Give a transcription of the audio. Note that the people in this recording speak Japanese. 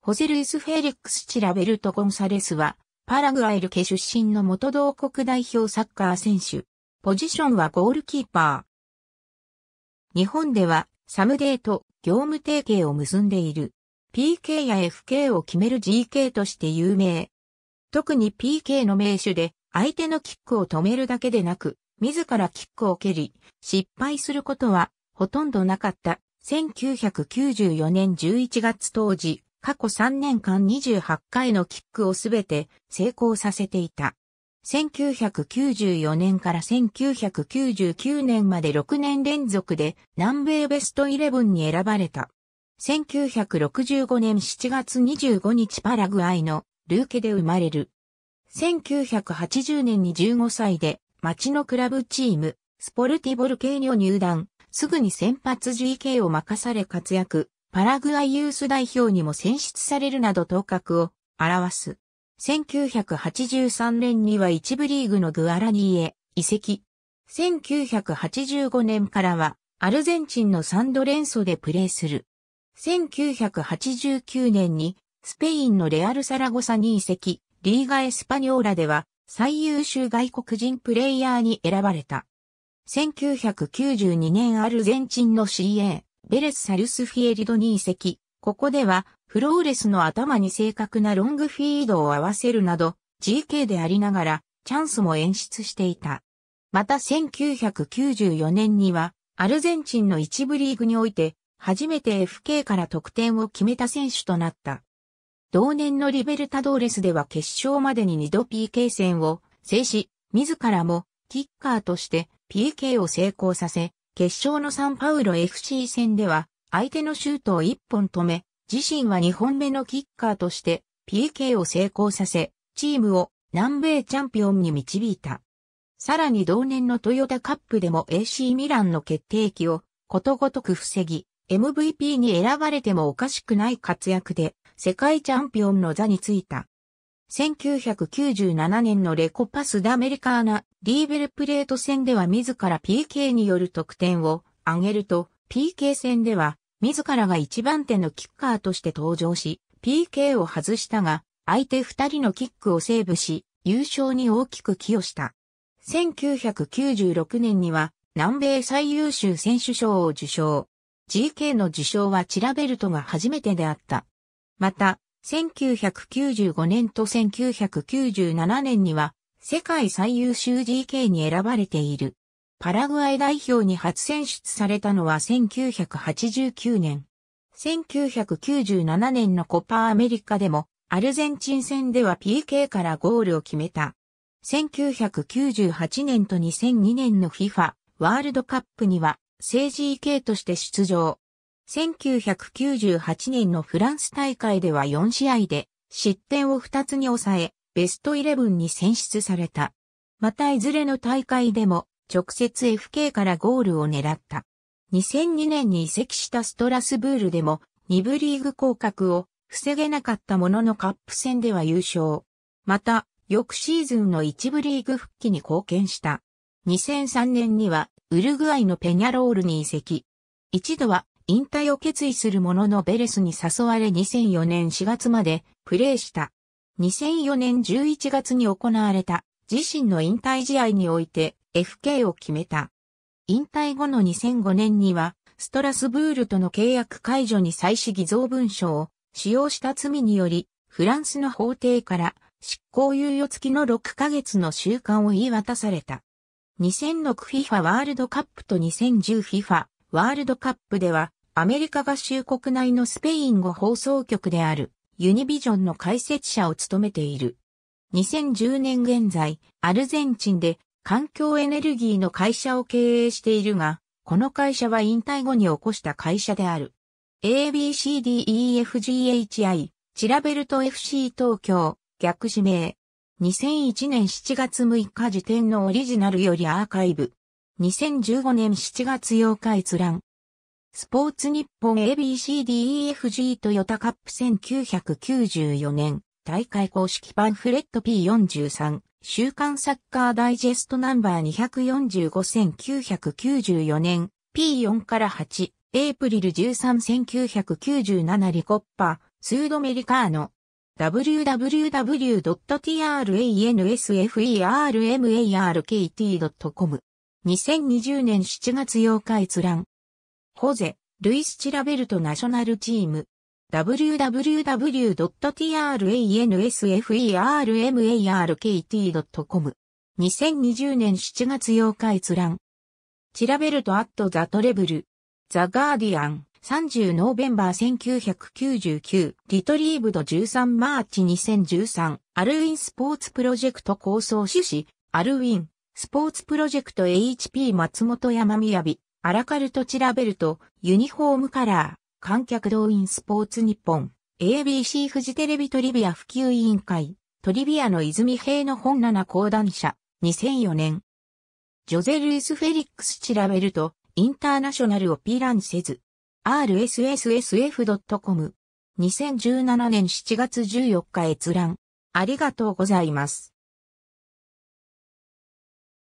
ホセルイス・フェリックス・チラベルト・ゴンサレスは、パラグアイル家出身の元同国代表サッカー選手。ポジションはゴールキーパー。日本では、サムデーと業務提携を結んでいる。PK や FK を決める GK として有名。特に PK の名手で、相手のキックを止めるだけでなく、自らキックを蹴り、失敗することは、ほとんどなかった。1994年11月当時、過去3年間28回のキックをすべて成功させていた。1994年から1999年まで6年連続で南米ベストイレブンに選ばれた。1965年7月25日パラグアイのルーケで生まれる。1980年に15歳で町のクラブチームスポルティボルケーニョ入団、すぐに先発 GK を任され活躍。パラグアイユース代表にも選出されるなど頭角を表す。1983年には一部リーグのグアラニーへ移籍。1985年からはアルゼンチンのサンドレンソでプレーする。1989年にスペインのレアル・サラゴサに移籍、リーガ・エスパニョーラでは最優秀外国人プレイヤーに選ばれた。1992年アルゼンチンの CA ベレス・サルスフィエリドに移籍。ここでは、フローレスの頭に正確なロングフィードを合わせるなど、GK でありながら、チャンスも演出していた。また1994年には、アルゼンチンの一部リーグにおいて、初めて FK から得点を決めた選手となった。同年のリベルタドーレスでは決勝までに2度 PK 戦を制し、自らもキッカーとして PK を成功させ、決勝のサンパウロ FC 戦では、相手のシュートを1本止め、自身は2本目のキッカーとして PK を成功させ、チームを南米チャンピオンに導いた。さらに同年のトヨタカップでも AC ミランの決定機をことごとく防ぎ、MVP に選ばれてもおかしくない活躍で世界チャンピオンの座についた。1997年のレコパスダメリカーナ、リーベルプレート戦では自ら PK による得点を挙げると、PK 戦では自らが一番手のキッカーとして登場し、PK を外したが、相手二人のキックをセーブし、優勝に大きく寄与した。1996年には、南米最優秀選手賞を受賞。GK の受賞はチラベルトが初めてであった。また、1995年と1997年には世界最優秀 GK に選ばれている。パラグアイ代表に初選出されたのは1989年。1997年のコパアメリカでもアルゼンチン戦では PK からゴールを決めた。1998年と2002年の FIFA ワールドカップには正 GK として出場。1998年のフランス大会では4試合で失点を2つに抑え、ベストイレブンに選出された。またいずれの大会でも直接 FK からゴールを狙った。2002年に移籍したストラスブールでも2部リーグ降格を防げなかったもののカップ戦では優勝。また、翌シーズンの1部リーグ復帰に貢献した。2003年にはウルグアイのペニャロールに移籍。一度は引退を決意するもののベレスに誘われ2004年4月までプレーした。2004年11月に行われた自身の引退試合において FK を決めた。引退後の2005年にはストラスブールとの契約解除に際し偽造文書を使用した罪によりフランスの法廷から執行猶予付きの6ヶ月の習慣を言い渡された。2006FIFA ワールドカップと 2010FIFA ワールドカップではアメリカ合衆国内のスペイン語放送局であるユニビジョンの解説者を務めている。2010年現在、アルゼンチンで環境エネルギーの会社を経営しているが、この会社は引退後に起こした会社である。ABCDEFGHI、チラベルト FC 東京、逆指名。2001年7月6日時点のオリジナルよりアーカイブ。2015年7月8日閲覧。スポーツ日本 ABCDEFG トヨタカップ1994年大会公式パンフレット P43 週刊サッカーダイジェストナンバー2451994年 P4 から8エイプリル131997リコッパスードメリカーノ www.transfermarkt.com 2020年7月8日閲覧ホゼ、ルイス・チラベルト・ナショナルチーム。www.transfermarkt.com 2020年7月8日閲覧。チラベルト・アット・ザ・トレブル。ザ・ガーディアン。30ノーベンバー1999リトリーブド13マーチ2013アルウィンスポーツプロジェクト構想趣旨アルウィンスポーツプロジェクト HP 松本山雅アラカルトチラベルト、ユニフォームカラー、観客動員スポーツ日本、ABC フジテレビトリビア普及委員会、トリビアの泉平の本7講談社、2004年。ジョゼ・ルイス・フェリックス・チラベルト、インターナショナルをピランせず、rssf.com。2017年7月14日閲覧。ありがとうございます。